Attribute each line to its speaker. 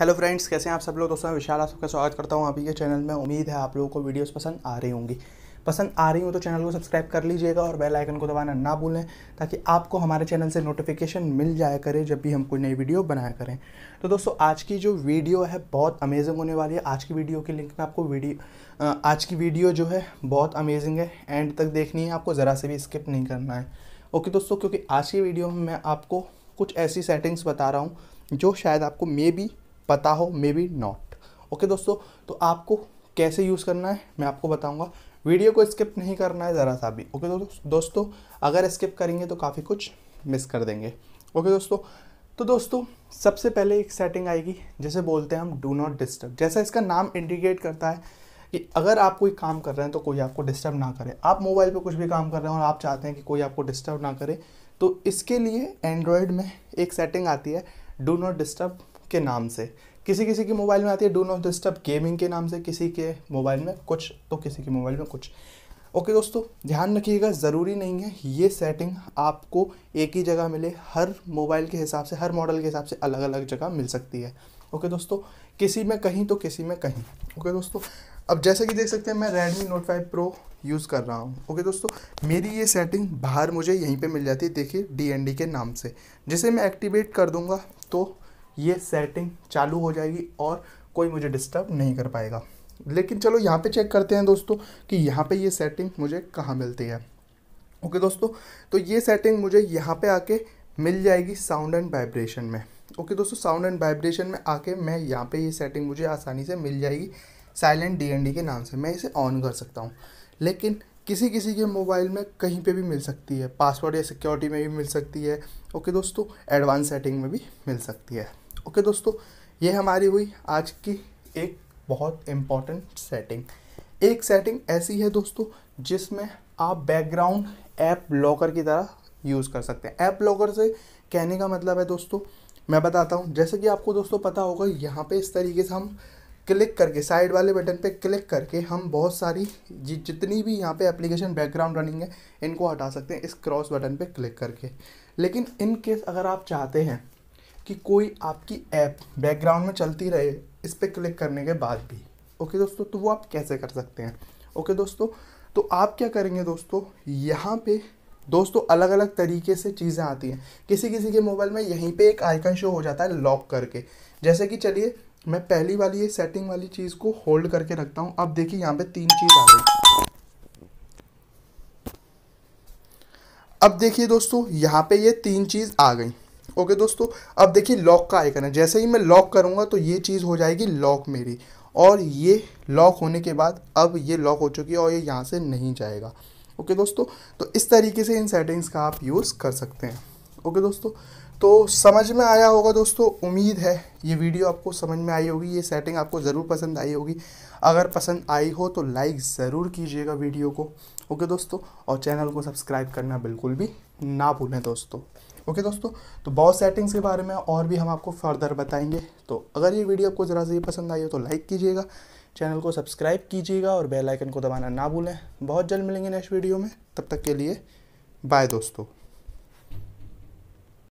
Speaker 1: hello friends कैसे हैं आप सब लोग दोस्तों मैं विशाल आप सबका स्वागत करता हूं आप ही के चैनल में उम्मीद है आप लोगों को वीडियोस पसंद आ रही होंगी पसंद आ रही हो तो चैनल को सब्सक्राइब कर लीजिएगा और बेल आइकन को दबाना ना भूलें ताकि आपको हमारे चैनल से नोटिफिकेशन मिल जाया करे जब भी हम कोई नई वीडियो बनाया करें तो दोस्तों आज की जो वीडियो है बहुत अमेजिंग होने वाली है आज की वीडियो की लिंक में आपको वीडियो आज की वीडियो जो है बहुत अमेजिंग है एंड तक देखनी है आपको ज़रा से भी स्किप नहीं करना है ओके दोस्तों क्योंकि आज की वीडियो में मैं आपको कुछ ऐसी सेटिंग्स बता रहा हूँ जो शायद आपको मे बी पता हो मे बी नॉट ओके दोस्तों तो आपको कैसे यूज़ करना है मैं आपको बताऊंगा वीडियो को स्किप नहीं करना है ज़रा सा भी ओके दोस्तों दोस्तों अगर स्किप करेंगे तो काफ़ी कुछ मिस कर देंगे ओके दोस्तों तो दोस्तों सबसे पहले एक सेटिंग आएगी जैसे बोलते हैं हम डू नॉट डिस्टर्ब जैसा इसका नाम इंडिकेट करता है कि अगर आप कोई काम कर रहे हैं तो कोई आपको डिस्टर्ब ना करे आप मोबाइल पे कुछ भी काम कर रहे हैं और आप चाहते हैं कि कोई आपको डिस्टर्ब ना करे तो इसके लिए एंड्रॉयड में एक सेटिंग आती है डू नॉट डिस्टर्ब के नाम से किसी किसी के मोबाइल में आती है डू नॉट डिस्टर्ब गेमिंग के नाम से किसी के मोबाइल में कुछ तो किसी के मोबाइल में कुछ ओके दोस्तों ध्यान रखिएगा ज़रूरी नहीं है ये सेटिंग आपको एक ही जगह मिले हर मोबाइल के हिसाब से हर मॉडल के हिसाब से अलग अलग जगह मिल सकती है ओके दोस्तों किसी में कहीं तो किसी में कहीं ओके दोस्तों अब जैसे कि देख सकते हैं मैं Redmi Note 5 Pro यूज़ कर रहा हूँ ओके दोस्तों मेरी ये सेटिंग बाहर मुझे यहीं पे मिल जाती है देखिए डी के नाम से जिसे मैं एक्टिवेट कर दूँगा तो ये सेटिंग चालू हो जाएगी और कोई मुझे डिस्टर्ब नहीं कर पाएगा लेकिन चलो यहाँ पे चेक करते हैं दोस्तों कि यहाँ पे ये सेटिंग मुझे कहाँ मिलती है ओके okay, दोस्तों तो ये सेटिंग मुझे यहाँ पे आके मिल जाएगी साउंड एंड वाइब्रेशन में ओके okay, दोस्तों साउंड एंड वाइब्रेशन में आके मैं यहाँ पे ये सेटिंग मुझे आसानी से मिल जाएगी साइलेंट डी के नाम से मैं इसे ऑन कर सकता हूँ लेकिन किसी किसी के मोबाइल में कहीं पे भी मिल सकती है पासवर्ड या सिक्योरिटी में भी मिल सकती है ओके okay, दोस्तों एडवांस सेटिंग में भी मिल सकती है ओके दोस्तों ये हमारी हुई आज की एक बहुत इम्पॉर्टेंट सेटिंग एक सेटिंग ऐसी है दोस्तों जिसमें आप बैकग्राउंड ऐप लॉकर की तरह यूज़ कर सकते हैं ऐप लॉकर से कहने का मतलब है दोस्तों मैं बताता हूँ जैसे कि आपको दोस्तों पता होगा यहाँ पे इस तरीके से हम क्लिक करके साइड वाले बटन पे क्लिक करके हम बहुत सारी जि जितनी भी यहाँ पे एप्लीकेशन बैकग्राउंड रनिंग है इनको हटा सकते हैं इस क्रॉस बटन पे क्लिक करके लेकिन इन केस अगर आप चाहते हैं कि कोई आपकी ऐप बैकग्राउंड में चलती रहे इस पर क्लिक करने के बाद भी ओके दोस्तों तो वो आप कैसे कर सकते हैं ओके दोस्तों तो आप क्या करेंगे दोस्तों यहाँ पे दोस्तों अलग अलग तरीके से चीज़ें आती हैं किसी किसी के मोबाइल में यहीं पे एक आइकन शो हो जाता है लॉक करके जैसे कि चलिए मैं पहली वाली ये सेटिंग वाली चीज़ को होल्ड करके रखता हूँ अब देखिए यहाँ पे तीन चीज़ आ गई अब देखिए दोस्तों यहाँ पे ये तीन चीज़ आ गई ओके दोस्तों अब देखिए लॉक का आइकन है जैसे ही मैं लॉक करूँगा तो ये चीज़ हो जाएगी लॉक मेरी और ये लॉक होने के बाद अब ये लॉक हो चुकी है और ये यहाँ से नहीं जाएगा ओके दोस्तों तो इस तरीके से इन सेटिंग्स का आप यूज़ कर सकते हैं ओके दोस्तों तो समझ में आया होगा दोस्तों उम्मीद है ये वीडियो आपको समझ में आई होगी ये सेटिंग आपको ज़रूर पसंद आई होगी अगर पसंद आई हो तो लाइक ज़रूर कीजिएगा वीडियो को ओके दोस्तों और चैनल को सब्सक्राइब करना बिल्कुल भी ना भूलें दोस्तों ओके दोस्तों तो बॉस सेटिंग्स के बारे में और भी हम आपको फर्दर बताएंगे तो अगर ये वीडियो आपको ज़रा से पसंद आई हो तो लाइक कीजिएगा चैनल को सब्सक्राइब कीजिएगा और बेल आइकन को दबाना ना भूलें बहुत जल्द मिलेंगे नेक्स्ट वीडियो में तब तक के लिए बाय दोस्तों